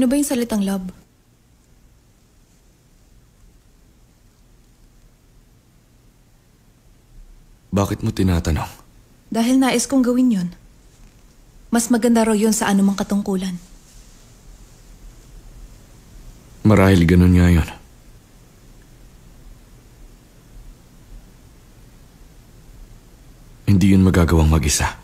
Ano ba yung salitang love? Bakit mo tinatanong? Dahil nais kong gawin yon. Mas maganda raw yon sa anumang katungkulan. Marahil ganun nga yun. Hindi yun magagawang mag-isa.